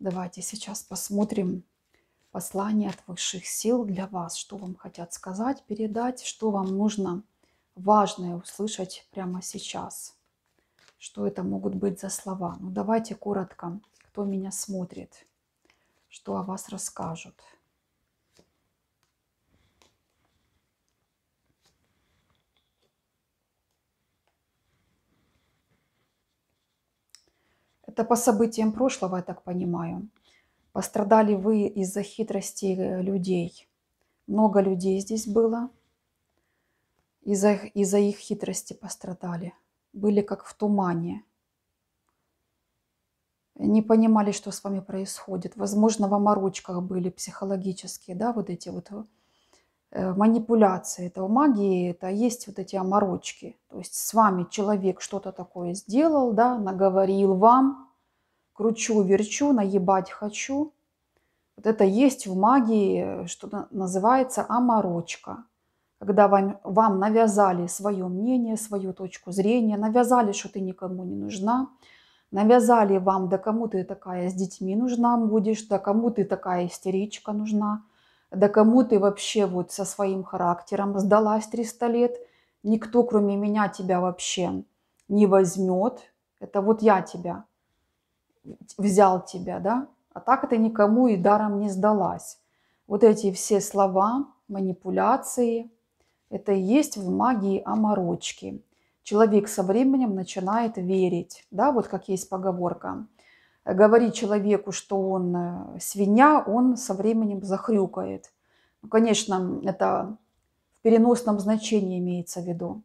Давайте сейчас посмотрим послание от высших сил для вас, что вам хотят сказать, передать, что вам нужно важное услышать прямо сейчас. Что это могут быть за слова? Ну давайте коротко, кто меня смотрит, что о вас расскажут. Это по событиям прошлого, я так понимаю. Пострадали вы из-за хитрости э, людей. Много людей здесь было. Из-за из, их хитрости пострадали. Были как в тумане. Не понимали, что с вами происходит. Возможно, в оморочках были психологические, да, вот эти вот э, Э, манипуляции этого магии, это есть вот эти оморочки. То есть с вами человек что-то такое сделал, да, наговорил вам, кручу-верчу, наебать хочу. Вот это есть в магии, что называется оморочка. Когда вам, вам навязали свое мнение, свою точку зрения, навязали, что ты никому не нужна, навязали вам, да кому ты такая с детьми нужна будешь, да кому ты такая истеричка нужна – да кому ты вообще вот со своим характером сдалась 300 лет, никто кроме меня тебя вообще не возьмет, это вот я тебя, взял тебя, да, а так ты никому и даром не сдалась. Вот эти все слова, манипуляции, это и есть в магии оморочки. Человек со временем начинает верить, да, вот как есть поговорка – говорить человеку, что он э, свинья, он со временем захрюкает. Ну, конечно, это в переносном значении имеется в виду.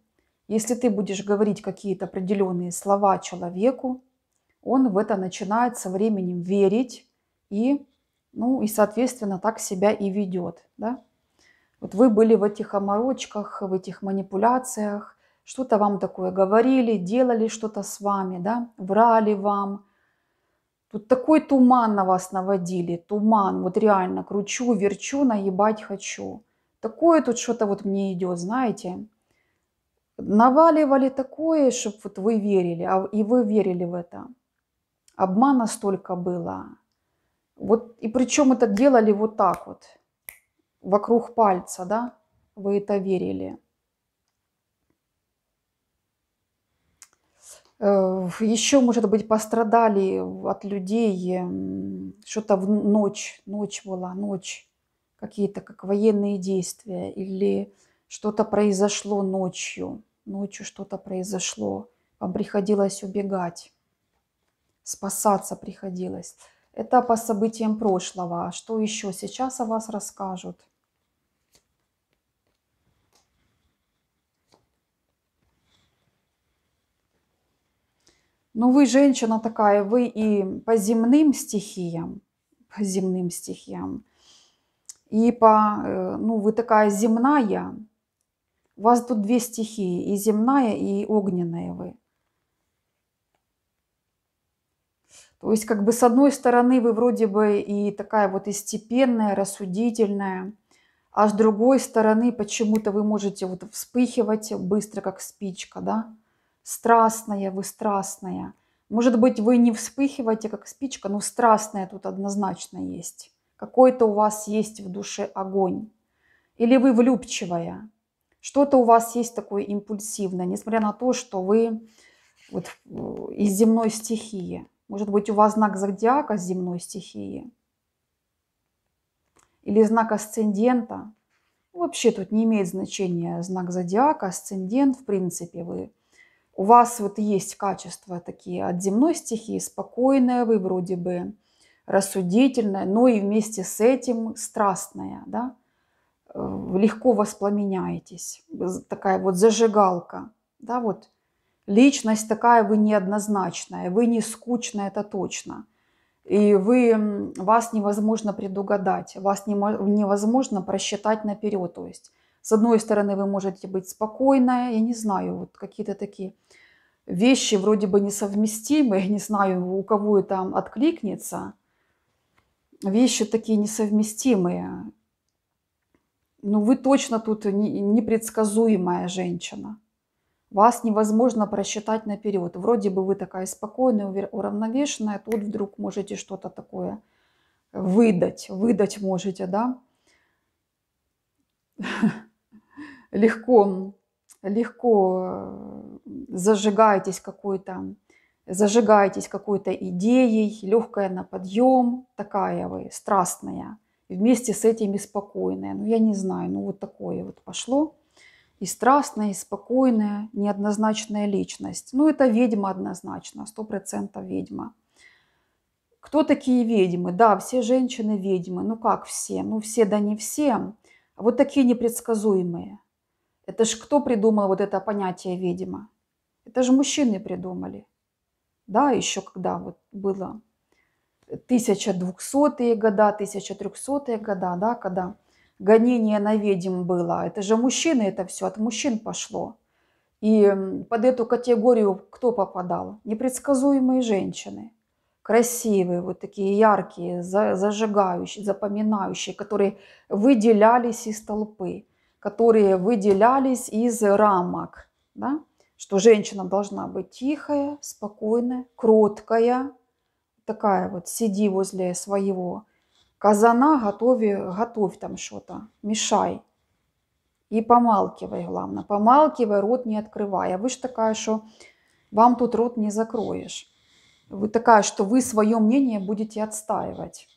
Если ты будешь говорить какие-то определенные слова человеку, он в это начинает со временем верить и, ну, и соответственно, так себя и ведет. Да? Вот вы были в этих оморочках, в этих манипуляциях, что-то вам такое говорили, делали что-то с вами, да? врали вам, Тут такой туман на вас наводили, туман, вот реально, кручу, верчу, наебать хочу. Такое тут что-то вот мне идет, знаете. Наваливали такое, чтобы вот вы верили, а, и вы верили в это. Обмана столько было. Вот, и причем это делали вот так вот, вокруг пальца, да, вы это верили. Э, еще, может быть, пострадали от людей эм, что-то в ночь, ночь была, ночь, какие-то как военные действия или что-то произошло ночью, ночью что-то произошло, вам приходилось убегать, спасаться приходилось. Это по событиям прошлого. А что еще сейчас о вас расскажут? Ну, вы женщина такая, вы и по земным стихиям, по земным стихиям, и по, э, ну, вы такая земная, у вас тут две стихии, и земная, и огненная вы. То есть, как бы с одной стороны вы вроде бы и такая вот и степенная, рассудительная, а с другой стороны почему-то вы можете вот вспыхивать быстро, как спичка, да? страстная вы, страстная. Может быть, вы не вспыхиваете, как спичка, но страстная тут однозначно есть. Какой-то у вас есть в душе огонь. Или вы влюбчивая. Что-то у вас есть такое импульсивное, несмотря на то, что вы вот э, из земной стихии. Может быть, у вас знак зодиака земной стихии или знак асцендента. Вообще тут не имеет значения знак зодиака, асцендент, в принципе, вы у вас вот есть качества такие от земной стихии, спокойная вы вроде бы, рассудительная, но и вместе с этим страстная, да, э, легко воспламеняетесь, такая вот зажигалка, да, вот личность такая вы неоднозначная, вы не скучная, это точно. И вы, вас невозможно предугадать, вас невозможно просчитать наперед, то есть с одной стороны, вы можете быть спокойная, я не знаю, вот какие-то такие вещи вроде бы несовместимые, не знаю, у кого это откликнется. Вещи такие несовместимые. Ну, вы точно тут непредсказуемая женщина. Вас невозможно просчитать наперед. Вроде бы вы такая спокойная, уравновешенная, тут вдруг можете что-то такое выдать. Выдать можете, да? легко, легко э, зажигаетесь какой-то зажигаетесь какой-то идеей, легкая на подъем, такая вы, страстная, вместе с этим и спокойная. Ну, я не знаю, ну вот такое вот пошло. И страстная, и спокойная, неоднозначная личность. Ну, это ведьма однозначно, сто процентов ведьма. Кто такие ведьмы? Да, все женщины ведьмы. Ну как все? Ну все, да не все. А вот такие непредсказуемые. Это ж кто придумал вот это понятие ведьма? Это же мужчины придумали. Да, еще когда вот было 1200-е года, 1300-е года, да, когда гонение на ведьм было. Это же мужчины это все, от мужчин пошло. И под эту категорию кто попадал? Непредсказуемые женщины. Красивые, вот такие яркие, зажигающие, запоминающие, которые выделялись из толпы которые выделялись из рамок, да? что женщина должна быть тихая, спокойная, кроткая, такая вот сиди возле своего казана, готовь, готовь там что-то, мешай. И помалкивай, главное, помалкивай, рот не открывай. А вы же такая, что вам тут рот не закроешь. Вы такая, что вы свое мнение будете отстаивать.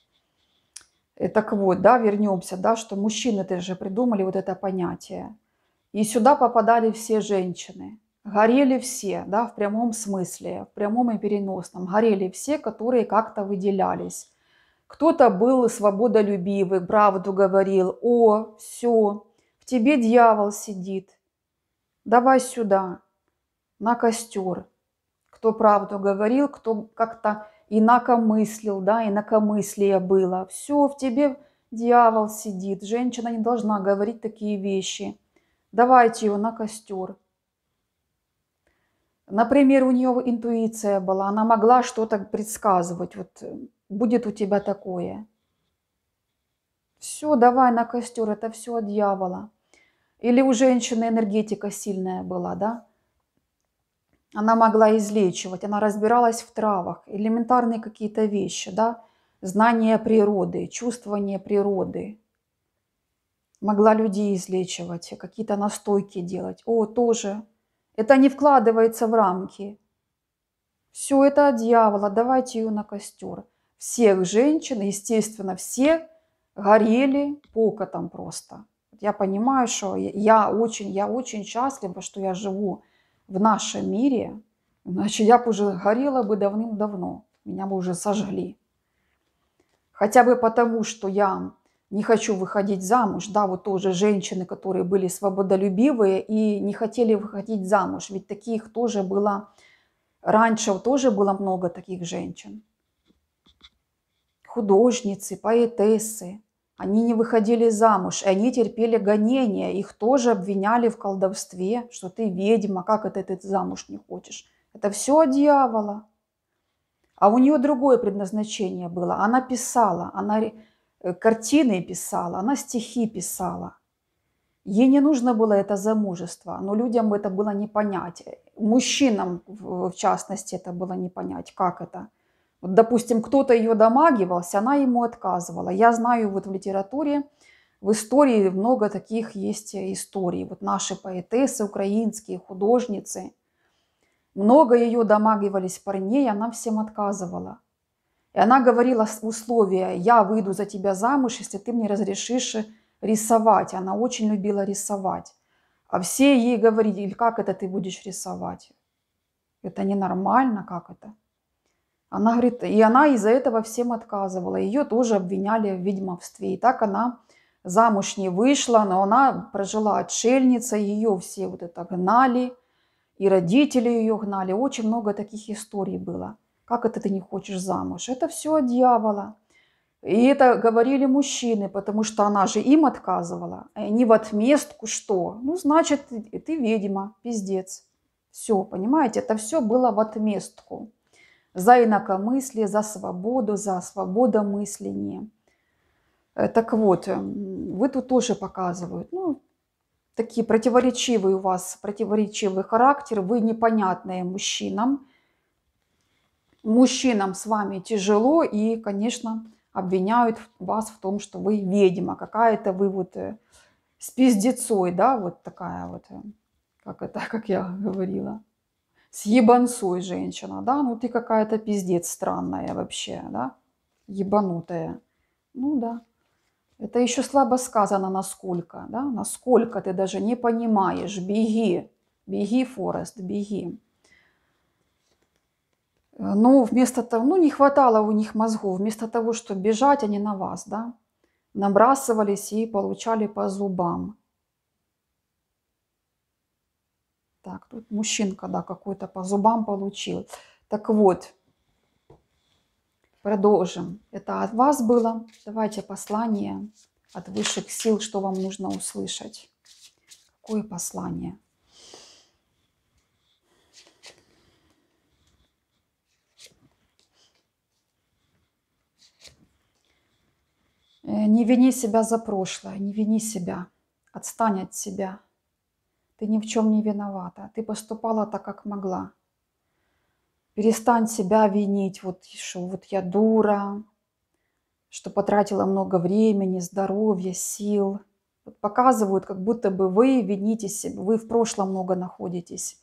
Э, так вот, да, вернемся, да, что мужчины тоже придумали вот это понятие. И сюда попадали все женщины. Горели все, да, в прямом смысле, в прямом и переносном. Горели все, которые как-то выделялись. Кто-то был свободолюбивый, правду говорил. О, все, в тебе дьявол сидит. Давай сюда, на костер. Кто правду говорил, кто как-то инакомыслил, да, инакомыслие было. Все, в тебе дьявол сидит, женщина не должна говорить такие вещи. Давайте ее на костер. Например, у нее интуиция была, она могла что-то предсказывать, вот э, будет у тебя такое. Все, давай на костер, это все от дьявола. Или у женщины энергетика сильная была, да? она могла излечивать, она разбиралась в травах, элементарные какие-то вещи, да, знание природы, чувствование природы. Могла людей излечивать, какие-то настойки делать. О, тоже. Это не вкладывается в рамки. Все это от дьявола, давайте ее на костер. Всех женщин, естественно, все горели покотом просто. Я понимаю, что я очень, я очень счастлива, что я живу в нашем мире, иначе я бы уже горела бы давным-давно, меня бы уже сожгли. Хотя бы потому, что я не хочу выходить замуж. Да, вот тоже женщины, которые были свободолюбивые и не хотели выходить замуж. Ведь таких тоже было, раньше тоже было много таких женщин. Художницы, поэтессы, они не выходили замуж, и они терпели гонения. Их тоже обвиняли в колдовстве, что ты ведьма, как это ты замуж не хочешь. Это все от дьявола. А у нее другое предназначение было. Она писала, она э, картины писала, она стихи писала. Ей не нужно было это замужество, но людям это было не понять. Мужчинам, в частности, это было не понять, как это – допустим, кто-то ее домагивался, она ему отказывала. Я знаю вот в литературе, в истории много таких есть историй. Вот наши поэтессы, украинские художницы, много ее домагивались парней, она всем отказывала. И она говорила условия, я выйду за тебя замуж, если ты мне разрешишь рисовать. Она очень любила рисовать. А все ей говорили, как это ты будешь рисовать? Это ненормально, как это? Она говорит, и она из-за этого всем отказывала. Ее тоже обвиняли в ведьмовстве. И так она замуж не вышла, но она прожила отшельница, ее все вот это гнали, и родители ее гнали. Очень много таких историй было. Как это ты не хочешь замуж? Это все от дьявола. И это говорили мужчины, потому что она же им отказывала. И э, они в отместку что? Ну, значит, ты ведьма, пиздец. Все, понимаете, это все было в отместку за инакомыслие, за свободу, за свобода свободомысление. Э, так вот, эм, вы тут тоже показывают, ну, такие противоречивые у вас, противоречивый характер, вы непонятные мужчинам. Мужчинам с вами тяжело и, конечно, обвиняют вас в том, что вы ведьма, какая-то вы вот э, с пиздецой, да, вот такая вот, э, как это, как я говорила. Съебанцой женщина, да? Ну ты какая-то пиздец странная вообще, да? Ебанутая. Ну да. Это еще слабо сказано, насколько, да? Насколько ты даже не понимаешь. Беги, беги, Форест, беги. Э, Но ну, вместо того, ну не хватало у них мозгов, вместо того, что бежать, они на вас, да, набрасывались и получали по зубам. Так, тут мужчинка, да, какой-то по зубам получил. Так вот, продолжим. Это от вас было. Давайте послание от высших сил, что вам нужно услышать. Какое послание? Э, не вини себя за прошлое, не вини себя. Отстань от себя. Ты ни в чем не виновата. Ты поступала так, как могла. Перестань себя винить, вот, что вот я дура, что потратила много времени, здоровья, сил. Вот показывают, как будто бы вы вините себя, вы в прошлом много находитесь.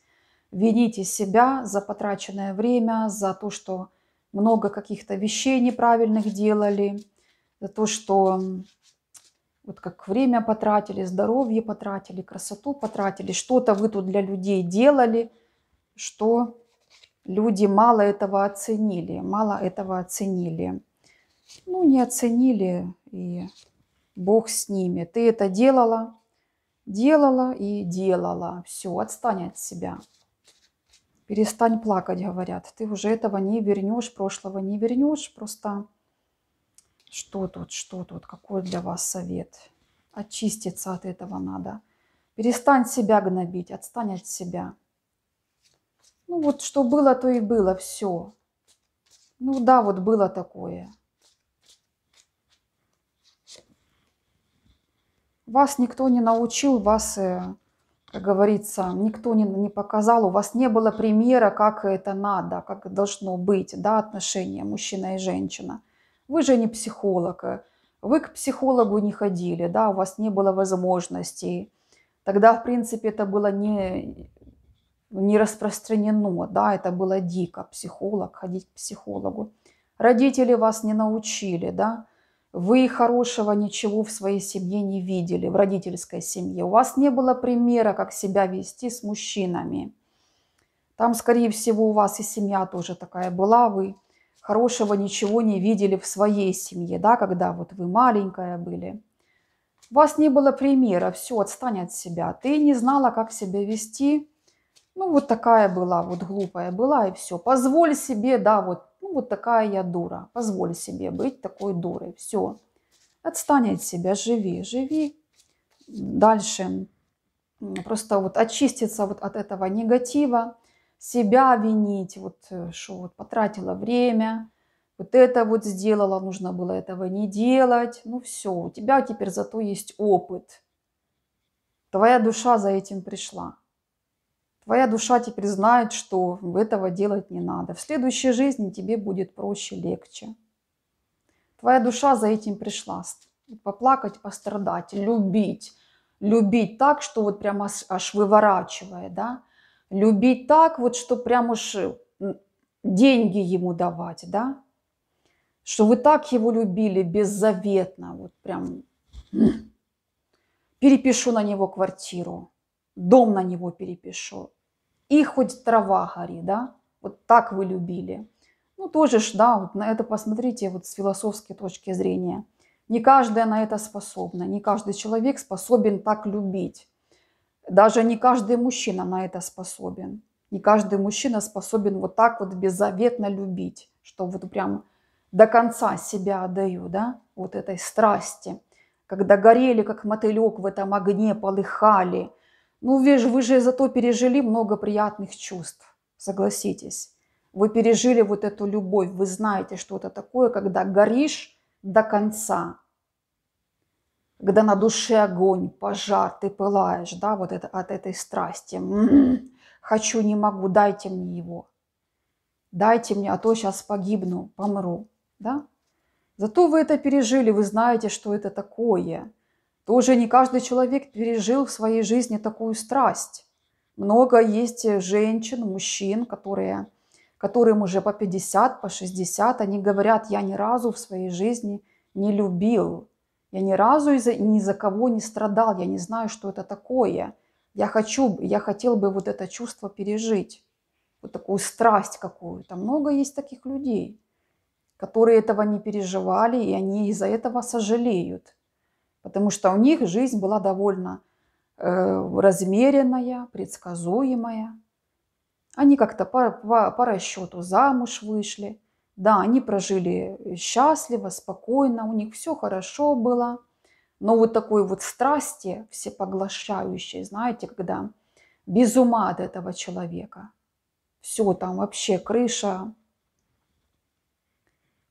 Вините себя за потраченное время, за то, что много каких-то вещей неправильных делали, за то, что вот как время потратили, здоровье потратили, красоту потратили, что-то вы тут для людей делали, что люди мало этого оценили, мало этого оценили. Ну, не оценили, и Бог с ними. Ты это делала, делала и делала. Все, отстань от себя. Перестань плакать, говорят. Ты уже этого не вернешь, прошлого не вернешь. Просто что тут, что тут, какой для вас совет? Очиститься от этого надо. Перестань себя гнобить, отстань от себя. Ну вот что было, то и было, все. Ну да, вот было такое. Вас никто не научил, вас, э, как говорится, никто не, не показал, у вас не было примера, как это надо, как должно быть, да, отношения мужчина и женщина – вы же не психолог, э. вы к психологу не ходили, да, у вас не было возможностей. Тогда, в принципе, это было не, не распространено, да, это было дико, психолог, ходить к психологу. Родители вас не научили, да, вы хорошего ничего в своей семье не видели, в родительской семье. У вас не было примера, как себя вести с мужчинами. Там, скорее всего, у вас и семья тоже такая была, вы хорошего ничего не видели в своей семье, да, когда вот вы маленькая были. У вас не было примера, все, отстань от себя. Ты не знала, как себя вести. Ну, вот такая была, вот глупая была, и все. Позволь себе, да, вот, ну, вот такая я дура. Позволь себе быть такой дурой, все. Отстань от себя, живи, живи. Дальше просто вот очиститься вот от этого негатива, себя винить, вот э, что вот потратила время, вот это вот сделала, нужно было этого не делать. Ну все, у тебя теперь зато есть опыт. Твоя душа за этим пришла. Твоя душа теперь знает, что этого делать не надо. В следующей жизни тебе будет проще, легче. Твоя душа за этим пришла. Поплакать, пострадать, любить. Любить так, что вот прямо аж выворачивая да любить так, вот что прям уж э, деньги ему давать, да, что вы так его любили беззаветно, вот прям перепишу на него квартиру, дом на него перепишу, и хоть трава гори, да, вот так вы любили. Ну, тоже ж, да, вот на это посмотрите вот с философской точки зрения. Не каждая на это способна, не каждый человек способен так любить. Даже не каждый мужчина на это способен. Не каждый мужчина способен вот так вот беззаветно любить, что вот прям до конца себя отдаю, да, вот этой страсти. Когда горели, как мотылек в этом огне, полыхали. Ну, вы же, вы же зато пережили много приятных чувств, согласитесь. Вы пережили вот эту любовь, вы знаете, что это такое, когда горишь до конца, когда на душе огонь, пожар, ты пылаешь, да, вот это, от этой страсти. М-м, хочу, не могу, дайте мне его. Дайте мне, а то сейчас погибну, помру, да. Зато вы это пережили, вы знаете, что это такое. Тоже не каждый человек пережил в своей жизни такую страсть. Много есть женщин, мужчин, которые, которым уже по 50, по 60, они говорят, я ни разу в своей жизни не любил, я ни разу из-за, ни за кого не страдал, я не знаю, что это такое. Я хочу, я хотел бы вот это чувство пережить, вот такую страсть какую-то. Много есть таких людей, которые этого не переживали, и они из-за этого сожалеют, потому что у них жизнь была довольно э, размеренная, предсказуемая. Они как-то по, по, по расчету замуж вышли, да, они прожили счастливо, спокойно, у них все хорошо было. Но вот такой вот страсти всепоглощающей, знаете, когда без ума от этого человека. Все там вообще крыша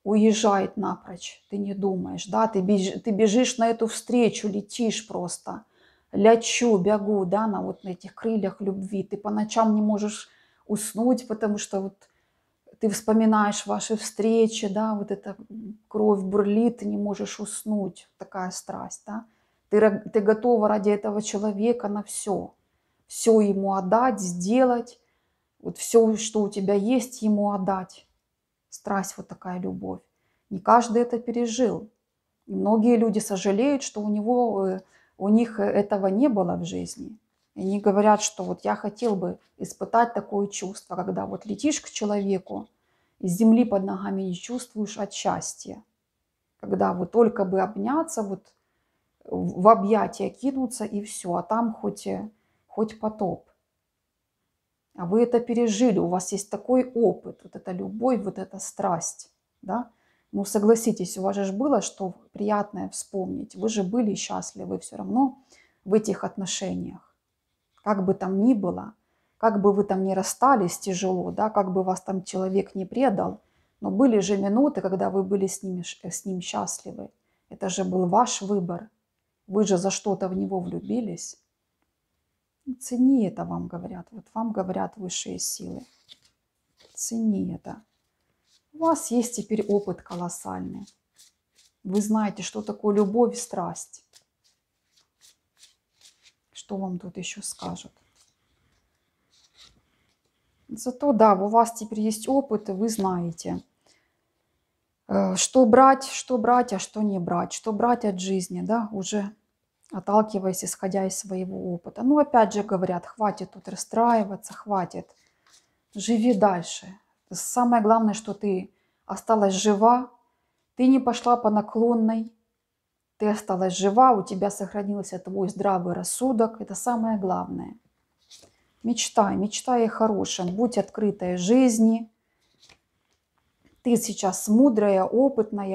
уезжает напрочь, ты не думаешь, да, ты, беж, ты бежишь на эту встречу, летишь просто, лячу, бегу, да, на вот на этих крыльях любви, ты по ночам не можешь уснуть, потому что вот ты вспоминаешь ваши встречи, да, вот эта кровь бурлит, ты не можешь уснуть, такая страсть, да. Ты, ты готова ради этого человека на все, все ему отдать, сделать, вот все, что у тебя есть, ему отдать. Страсть вот такая любовь. Не каждый это пережил. И многие люди сожалеют, что у него, э, у них э, этого не было в жизни. И они говорят, что вот я хотел бы испытать такое чувство, когда вот летишь к человеку, из земли под ногами не чувствуешь от счастья. Когда вот только бы обняться, вот в объятия кинуться и все, а там хоть, э, хоть потоп. А вы это пережили, у вас есть такой опыт, вот эта любовь, вот эта страсть, да? Ну, согласитесь, у вас же было, что приятное вспомнить. Вы же были счастливы все равно в этих отношениях. Как бы там ни было, как бы вы там ни расстались тяжело, да, как бы вас там человек не предал, но были же минуты, когда вы были с, ними, э, с ним счастливы. Это же был ваш выбор. Вы же за что-то в него влюбились. Ну, цени это, вам говорят. Вот вам говорят высшие силы. Цени это. У вас есть теперь опыт колоссальный. Вы знаете, что такое любовь и страсть что вам тут еще скажут. Зато, да, у вас теперь есть опыт, и вы знаете, э, что брать, что брать, а что не брать, что брать от жизни, да, уже отталкиваясь, исходя из своего опыта. Ну, опять же говорят, хватит тут расстраиваться, хватит, живи дальше. Самое главное, что ты осталась жива, ты не пошла по наклонной, ты осталась жива, у тебя сохранился твой здравый рассудок. Это самое главное. Мечтай, мечтай о хорошем, будь открытой жизни. Ты сейчас мудрая, опытная.